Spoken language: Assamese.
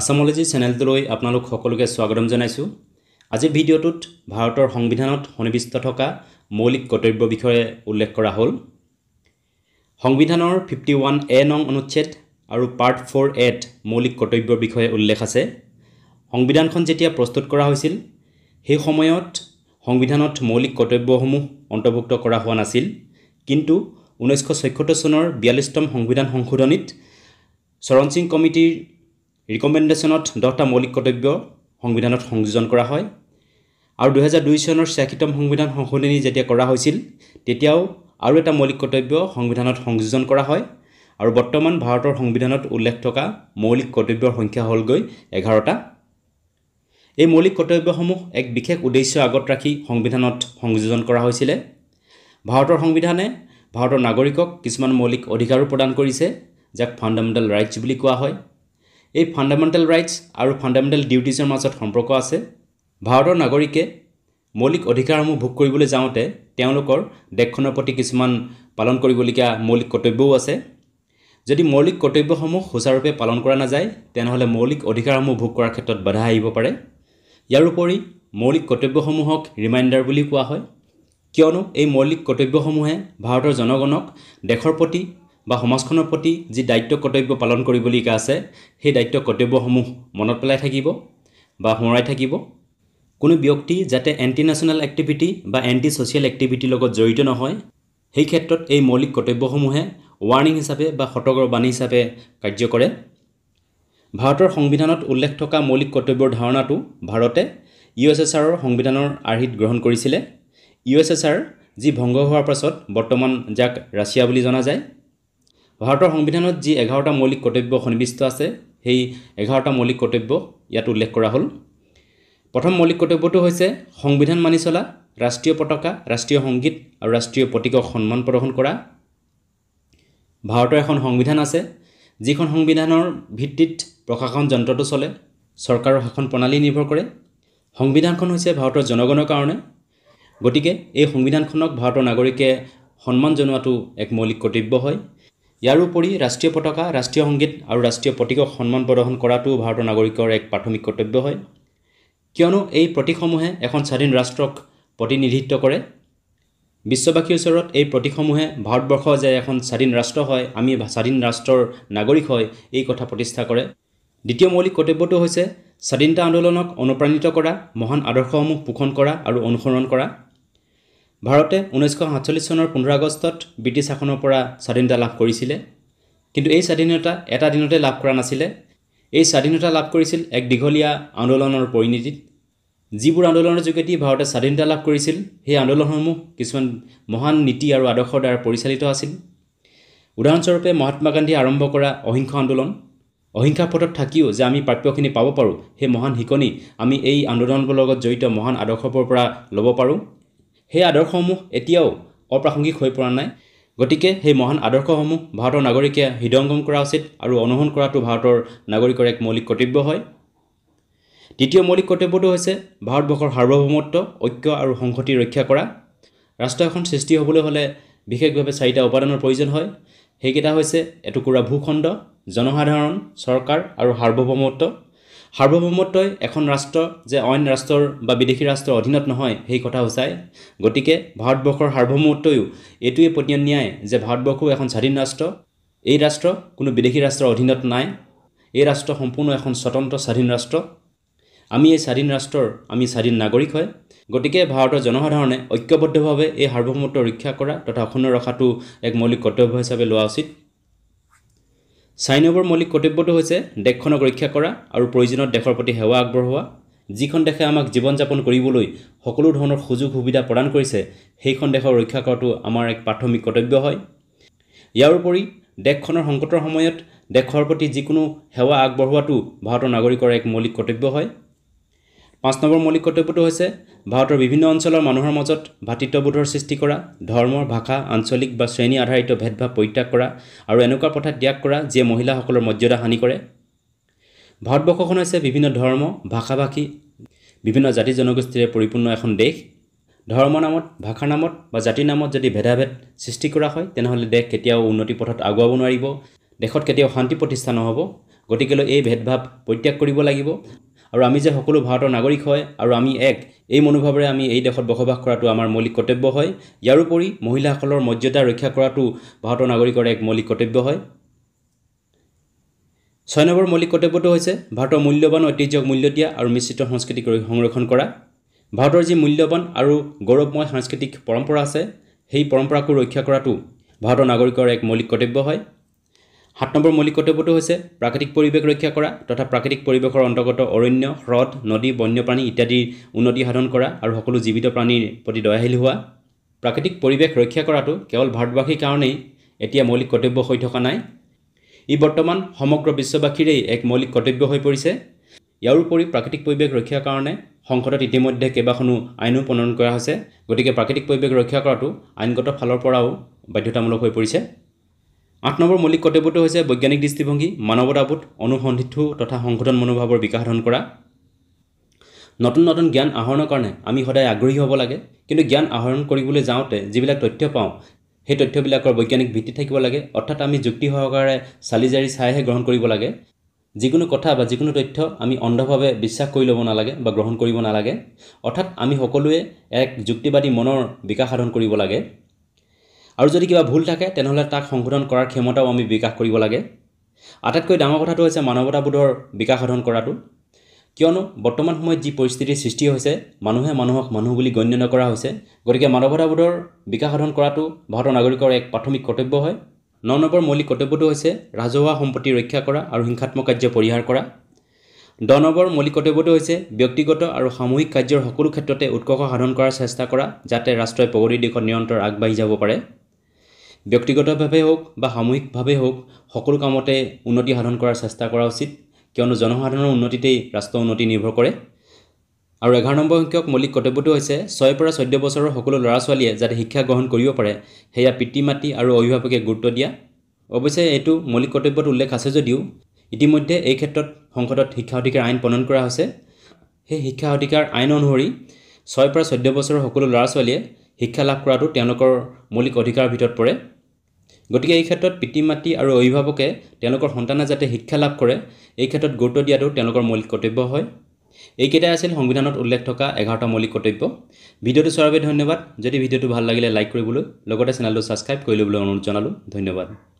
আসামলজি চেনেলটোলৈ আপোনালোক সকলোকে স্বাগতম জনাইছোঁ আজিৰ ভিডিঅ'টোত ভাৰতৰ সংবিধানত সন্নিৱিষ্ট থকা মৌলিক কৰ্তব্য বিষয়ে উল্লেখ কৰা হ'ল সংবিধানৰ ফিফটি ওৱান এ নং অনুচ্ছেদ আৰু পাৰ্ট ফ'ৰ এত মৌলিক কৰ্তব্যৰ বিষয়ে উল্লেখ আছে সংবিধানখন যেতিয়া প্ৰস্তুত কৰা হৈছিল সেই সময়ত সংবিধানত মৌলিক কৰ্তব্যসমূহ অন্তৰ্ভুক্ত কৰা হোৱা নাছিল কিন্তু ঊনৈছশ ছয়সত্তৰ চনৰ বিয়াল্লিছতম সংবিধান সংশোধনীত চৰণ সিং কমিটিৰ ৰিকমেণ্ডেশ্যনত দহটা মৌলিক কৰ্তব্য সংবিধানত সংযোজন কৰা হয় আৰু দুহেজাৰ দুই চনৰ শিক্ষিতম সংবিধান সংশোধনী যেতিয়া কৰা হৈছিল তেতিয়াও আৰু এটা মৌলিক কৰ্তব্য সংবিধানত সংযোজন কৰা হয় আৰু বৰ্তমান ভাৰতৰ সংবিধানত উল্লেখ থকা মৌলিক কৰ্তব্যৰ সংখ্যা হ'লগৈ এঘাৰটা এই মৌলিক কৰ্তব্যসমূহ এক বিশেষ উদ্দেশ্য আগত ৰাখি সংবিধানত সংযোজন কৰা হৈছিলে ভাৰতৰ সংবিধানে ভাৰতৰ নাগৰিকক কিছুমান মৌলিক অধিকাৰো প্ৰদান কৰিছে যাক ফাণ্ডামেণ্টেল ৰাইটছ বুলি কোৱা হয় এই ফাণ্ডামেণ্টেল ৰাইটছ আৰু ফাণ্ডামেণ্টেল ডিউটিজৰ মাজত সম্পৰ্ক আছে ভাৰতৰ নাগৰিকে মৌলিক অধিকাৰসমূহ ভোগ কৰিবলৈ যাওঁতে তেওঁলোকৰ দেশখনৰ প্ৰতি কিছুমান পালন কৰিবলগীয়া মৌলিক কৰ্তব্যও আছে যদি মৌলিক কৰ্তব্যসমূহ সুচাৰুৰূপে পালন কৰা নাযায় তেনেহ'লে মৌলিক অধিকাৰসমূহ ভোগ কৰাৰ ক্ষেত্ৰত বাধা আহিব পাৰে ইয়াৰোপৰি মৌলিক কৰ্তব্যসমূহক ৰিমাইণ্ডাৰ বুলিও কোৱা হয় কিয়নো এই মৌলিক কৰ্তব্যসমূহে ভাৰতৰ জনগণক দেশৰ প্ৰতি বা সমাজখনৰ প্ৰতি যি দায়িত্ব কৰ্তব্য পালন কৰিবলগীয়া আছে সেই দায়িত্ব কৰ্তব্যসমূহ মনত পেলাই থাকিব বা সোঁৱৰাই থাকিব কোনো ব্যক্তি যাতে এণ্টি নেশ্যনেল এক্টিভিটি বা এণ্টি ছ'চিয়েল এক্টিভিটিৰ লগত জড়িত নহয় সেই ক্ষেত্ৰত এই মৌলিক কৰ্তব্যসমূহে ৱাৰ্ণিং হিচাপে বা সতৰ্কৰ বাণী হিচাপে কাৰ্য কৰে ভাৰতৰ সংবিধানত উল্লেখ থকা মৌলিক কৰ্তব্যৰ ধাৰণাটো ভাৰতে ইউ এছ এছ আৰৰ সংবিধানৰ আৰ্হিত গ্ৰহণ কৰিছিলে ইউ এছ এছ আৰ যি ভংগ হোৱাৰ পাছত বৰ্তমান যাক ৰাছিয়া বুলি জনা যায় ভাৰতৰ সংবিধানত যি এঘাৰটা মৌলিক কৰ্তব্য সন্নিৱিষ্ট আছে সেই এঘাৰটা মৌলিক কৰ্তব্য ইয়াত উল্লেখ কৰা হ'ল প্ৰথম মৌলিক কৰ্তব্যটো হৈছে সংবিধান মানি চলা ৰাষ্ট্ৰীয় পতাকা ৰাষ্ট্ৰীয় সংগীত আৰু ৰাষ্ট্ৰীয় প্ৰতীকক সন্মান প্ৰদৰ্শন কৰা ভাৰতৰ এখন সংবিধান আছে যিখন সংবিধানৰ ভিত্তিত প্ৰশাসন যন্ত্ৰটো চলে চৰকাৰৰ শাসন প্ৰণালী নিৰ্ভৰ কৰে সংবিধানখন হৈছে ভাৰতৰ জনগণৰ কাৰণে গতিকে এই সংবিধানখনক ভাৰতৰ নাগৰিকে সন্মান জনোৱাটো এক মৌলিক কৰ্তব্য হয় ইয়াৰোপৰি ৰাষ্ট্ৰীয় পতাকা ৰাষ্ট্ৰীয় সংগীত আৰু ৰাষ্ট্ৰীয় প্ৰতীকক সন্মান প্ৰদৰ্শন কৰাটোও ভাৰতৰ নাগৰিকৰ এক প্ৰাথমিক কৰ্তব্য হয় কিয়নো এই প্ৰতীকসমূহে এখন স্বাধীন ৰাষ্ট্ৰক প্ৰতিনিধিত্ব কৰে বিশ্ববাসীৰ ওচৰত এই প্ৰতীকসমূহে ভাৰতবৰ্ষ যে এখন স্বাধীন ৰাষ্ট্ৰ হয় আমি স্বাধীন ৰাষ্ট্ৰৰ নাগৰিক হয় এই কথা প্ৰতিষ্ঠা কৰে দ্বিতীয় মৌলিক কৰ্তব্যটো হৈছে স্বাধীনতা আন্দোলনক অনুপ্ৰাণিত কৰা মহান আদৰ্শসমূহ পোষণ কৰা আৰু অনুসৰণ কৰা ভাৰতে ঊনৈছশ সাতচল্লিছ চনৰ পোন্ধৰ আগষ্টত ব্ৰিটিছ শাসনৰ পৰা স্বাধীনতা লাভ কৰিছিলে কিন্তু এই স্বাধীনতা এটা দিনতে লাভ কৰা নাছিলে এই স্বাধীনতা লাভ কৰিছিল এক দীঘলীয়া আন্দোলনৰ পৰিণতিত যিবোৰ আন্দোলনৰ যোগেদি ভাৰতে স্বাধীনতা লাভ কৰিছিল সেই আন্দোলনসমূহ কিছুমান মহান নীতি আৰু আদৰ্শৰ দ্বাৰা পৰিচালিত আছিল উদাহৰণস্বৰূপে মহাত্মা গান্ধীয়ে আৰম্ভ কৰা অহিংস আন্দোলন অহিংসা পথত থাকিও যে আমি প্ৰাপ্যখিনি পাব পাৰোঁ সেই মহান শিকনি আমি এই আন্দোলনৰ লগত জড়িত মহান আদৰ্শবোৰৰ পৰা ল'ব পাৰোঁ সেই আদৰ্শসমূহ এতিয়াও অপ্ৰাসংগিক হৈ পৰা নাই গতিকে সেই মহান আদৰ্শসমূহ ভাৰতৰ নাগৰিকে হৃদয়ংগম কৰা উচিত আৰু অনুসৰণ কৰাটো ভাৰতৰ নাগৰিকৰ এক মৌলিক কৰ্তব্য হয় তৃতীয় মৌলিক কৰ্তব্যটো হৈছে ভাৰতবৰ্ষৰ সাৰ্বভৌমত্ব ঐক্য আৰু সংহতি ৰক্ষা কৰা ৰাষ্ট্ৰ এখন সৃষ্টি হ'বলৈ হ'লে বিশেষভাৱে চাৰিটা উপাদানৰ প্ৰয়োজন হয় সেইকেইটা হৈছে এটুকুৰা ভূখণ্ড জনসাধাৰণ চৰকাৰ আৰু সাৰ্বভৌমত্ব সাৰ্বভৌমত্বই এখন ৰাষ্ট্ৰ যে অইন ৰাষ্ট্ৰৰ বা বিদেশী ৰাষ্ট্ৰৰ অধীনত নহয় সেই কথা সূচায় গতিকে ভাৰতবৰ্ষৰ সাৰ্বভৌমত্বয়ো এইটোৱে পতিয়ন নিয়ায় যে ভাৰতবৰ্ষ এখন স্বাধীন ৰাষ্ট্ৰ এই ৰাষ্ট্ৰ কোনো বিদেশী ৰাষ্ট্ৰৰ অধীনত নাই এই ৰাষ্ট্ৰ সম্পূৰ্ণ এখন স্বতন্ত্ৰ স্বাধীন ৰাষ্ট্ৰ আমি এই স্বাধীন ৰাষ্ট্ৰৰ আমি স্বাধীন নাগৰিক হয় গতিকে ভাৰতৰ জনসাধাৰণে ঐক্যবদ্ধভাৱে এই সাৰ্বভৌমত্ব ৰক্ষা কৰা তথা অখুন্ন ৰখাটো এক মৌলিক কৰ্তব্য হিচাপে লোৱা উচিত চাইনবৰ মৌলিক কৰ্তব্যটো হৈছে দেশখনক ৰক্ষা কৰা আৰু প্ৰয়োজনত দেশৰ প্ৰতি সেৱা আগবঢ়োৱা যিখন দেশে আমাক জীৱন যাপন কৰিবলৈ সকলো ধৰণৰ সুযোগ সুবিধা প্ৰদান কৰিছে সেইখন দেশৰ ৰক্ষা কৰাটো আমাৰ এক প্ৰাথমিক কৰ্তব্য হয় ইয়াৰ উপৰি দেশখনৰ সংকটৰ সময়ত দেশৰ প্ৰতি যিকোনো সেৱা আগবঢ়োৱাটো ভাৰতৰ নাগৰিকৰ এক মৌলিক কৰ্তব্য হয় পাঁচ নম্বৰ মৌলিক কৰ্তব্যটো হৈছে ভাৰতৰ বিভিন্ন অঞ্চলৰ মানুহৰ মাজত ভাতৃত্ববোধৰ সৃষ্টি কৰা ধৰ্ম ভাষা আঞ্চলিক বা শ্ৰেণী আধাৰিত ভেদভাৱ পৰিত্যাগ কৰা আৰু এনেকুৱা প্ৰথা ত্যাগ কৰা যিয়ে মহিলাসকলৰ মৰ্যাদা হানি কৰে ভাৰতবৰ্ষখন হৈছে বিভিন্ন ধৰ্ম ভাষা ভাষী বিভিন্ন জাতি জনগোষ্ঠীৰে পৰিপূৰ্ণ এখন দেশ ধৰ্ম নামত ভাষাৰ নামত বা জাতিৰ নামত যদি ভেদাভেদ সৃষ্টি কৰা হয় তেনেহ'লে দেশ কেতিয়াও উন্নতি পথত আগুৱাব নোৱাৰিব দেশত কেতিয়াও শান্তি প্ৰতিষ্ঠা নহ'ব গতিকেলৈ এই ভেদভাৱ পৰিত্যাগ কৰিব লাগিব আৰু আমি যে সকলো ভাৰতৰ নাগৰিক হয় আৰু আমি এক এই মনোভাৱেৰে আমি এই দেশত বসবাস কৰাটো আমাৰ মৌলিক কৰ্তব্য হয় ইয়াৰোপৰি মহিলাসকলৰ মৰ্যাদা ৰক্ষা কৰাটো ভাৰতৰ নাগৰিকৰ এক মৌলিক কৰ্তব্য হয় ছয় নম্বৰ মৌলিক কৰ্তব্যটো হৈছে ভাৰতৰ মূল্যৱান ঐতিহ্যক মূল্য দিয়া আৰু মিশ্ৰিত সংস্কৃতিক সংৰক্ষণ কৰা ভাৰতৰ যি মূল্যৱান আৰু গৌৰৱময় সাংস্কৃতিক পৰম্পৰা আছে সেই পৰম্পৰাকো ৰক্ষা কৰাটো ভাৰতৰ নাগৰিকৰ এক মৌলিক কৰ্তব্য হয় সাত নম্বৰ মৌলিক কৰ্তব্যটো হৈছে প্ৰাকৃতিক পৰিৱেশ ৰক্ষা কৰা তথা প্ৰাকৃতিক পৰিৱেশৰ অন্তৰ্গত অৰণ্য হ্ৰদ নদী বন্যপ্ৰাণী ইত্যাদিৰ উন্নতি সাধন কৰা আৰু সকলো জীৱিত প্ৰাণীৰ প্ৰতি দয়াশীল হোৱা প্ৰাকৃতিক পৰিৱেশ ৰক্ষা কৰাটো কেৱল ভাৰতবাসীৰ কাৰণেই এতিয়া মৌলিক কৰ্তব্য হৈ থকা নাই ই বৰ্তমান সমগ্ৰ বিশ্ববাসীৰেই এক মৌলিক কৰ্তব্য হৈ পৰিছে ইয়াৰ উপৰি প্ৰাকৃতিক পৰিৱেশ ৰক্ষাৰ কাৰণে সংসদত ইতিমধ্যে কেইবাখনো আইনো প্ৰণয়ন কৰা হৈছে গতিকে প্ৰাকৃতিক পৰিৱেশ ৰক্ষা কৰাটো আইনগত ফালৰ পৰাও বাধ্যতামূলক হৈ পৰিছে আঠ নম্বৰ মৌলিক কৰ্তব্যটো হৈছে বৈজ্ঞানিক দৃষ্টিভংগী মানৱতাবোধ অনুসন্ধিত্বু তথা সংশোধন মনোভাৱৰ বিকাশ সাধন কৰা নতুন নতুন জ্ঞান আহৰণৰ কাৰণে আমি সদায় আগ্ৰহী হ'ব লাগে কিন্তু জ্ঞান আহৰণ কৰিবলৈ যাওঁতে যিবিলাক তথ্য পাওঁ সেই তথ্যবিলাকৰ বৈজ্ঞানিক ভিত্তি থাকিব লাগে অৰ্থাৎ আমি যুক্তি সহকাৰে চালি জাৰি চাইহে গ্ৰহণ কৰিব লাগে যিকোনো কথা বা যিকোনো তথ্য আমি অন্ধভাৱে বিশ্বাস কৰি ল'ব নালাগে বা গ্ৰহণ কৰিব নালাগে অৰ্থাৎ আমি সকলোৱে এক যুক্তিবাদী মনৰ বিকাশ সাধন কৰিব লাগে আৰু যদি কিবা ভুল থাকে তেনেহ'লে তাক সংশোধন কৰাৰ ক্ষমতাও আমি বিকাশ কৰিব লাগে আটাইতকৈ ডাঙৰ কথাটো হৈছে মানৱতাবোধৰ বিকাশ সাধন কৰাটো কিয়নো বৰ্তমান সময়ত যি পৰিস্থিতিৰ সৃষ্টি হৈছে মানুহে মানুহক মানুহ বুলি গণ্য নকৰা হৈছে গতিকে মানৱতাবোধৰ বিকাশ সাধন কৰাটো ভাৰতৰ নাগৰিকৰ এক প্ৰাথমিক কৰ্তব্য হয় ন নম্বৰ মৌলিক কৰ্তব্যটো হৈছে ৰাজহুৱা সম্পত্তি ৰক্ষা কৰা আৰু হিংসাত্মক কাৰ্য পৰিহাৰ কৰা দ নম্বৰ মৌলিক কৰ্তব্যটো হৈছে ব্যক্তিগত আৰু সামূহিক কাৰ্যৰ সকলো ক্ষেত্ৰতে উৎকৰ্ষ সাধন কৰাৰ চেষ্টা কৰা যাতে ৰাষ্ট্ৰই প্ৰগতিৰ দিশত নিৰন্তৰ আগবাঢ়ি যাব পাৰে ব্যক্তিগতভাৱে হওক বা সামূহিকভাৱে হওক সকলো কামতে উন্নতি সাধন কৰাৰ চেষ্টা কৰা উচিত কিয়নো জনসাধাৰণৰ উন্নতিতেই ৰাষ্ট্ৰ উন্নতি নিৰ্ভৰ কৰে আৰু এঘাৰ নম্বৰ সংখ্যক মৌলিক কৰ্তব্যটো হৈছে ছয়ৰ পৰা চৈধ্য বছৰৰ সকলো ল'ৰা ছোৱালীয়ে যাতে শিক্ষা গ্ৰহণ কৰিব পাৰে সেয়া পিতৃ মাতৃ আৰু অভিভাৱকে গুৰুত্ব দিয়া অৱশ্যে এইটো মৌলিক কৰ্তব্যত উল্লেখ আছে যদিও ইতিমধ্যে এই ক্ষেত্ৰত সংসদত শিক্ষা অধিকাৰ আইন প্ৰণয়ন কৰা হৈছে সেই শিক্ষা অধিকাৰ আইন অনুসৰি ছয়ৰ পৰা চৈধ্য বছৰৰ সকলো ল'ৰা ছোৱালীয়ে শিক্ষা লাভ কৰাটো তেওঁলোকৰ মৌলিক অধিকাৰৰ ভিতৰত পৰে গতিকে এই ক্ষেত্ৰত পিতৃ মাতৃ আৰু অভিভাৱকে তেওঁলোকৰ সন্তানে যাতে শিক্ষা লাভ কৰে এই ক্ষেত্ৰত গুৰুত্ব দিয়াটো তেওঁলোকৰ মৌলিক কৰ্তব্য হয় এইকেইটাই আছিল সংবিধানত উল্লেখ থকা এঘাৰটা মৌলিক কৰ্তব্য ভিডিঅ'টো চোৱাৰ বাবে ধন্যবাদ যদি ভিডিঅ'টো ভাল লাগিলে লাইক কৰিবলৈ লগতে চেনেলটো ছাবস্ক্ৰাইব কৰি ল'বলৈ অনুৰোধ জনালোঁ ধন্যবাদ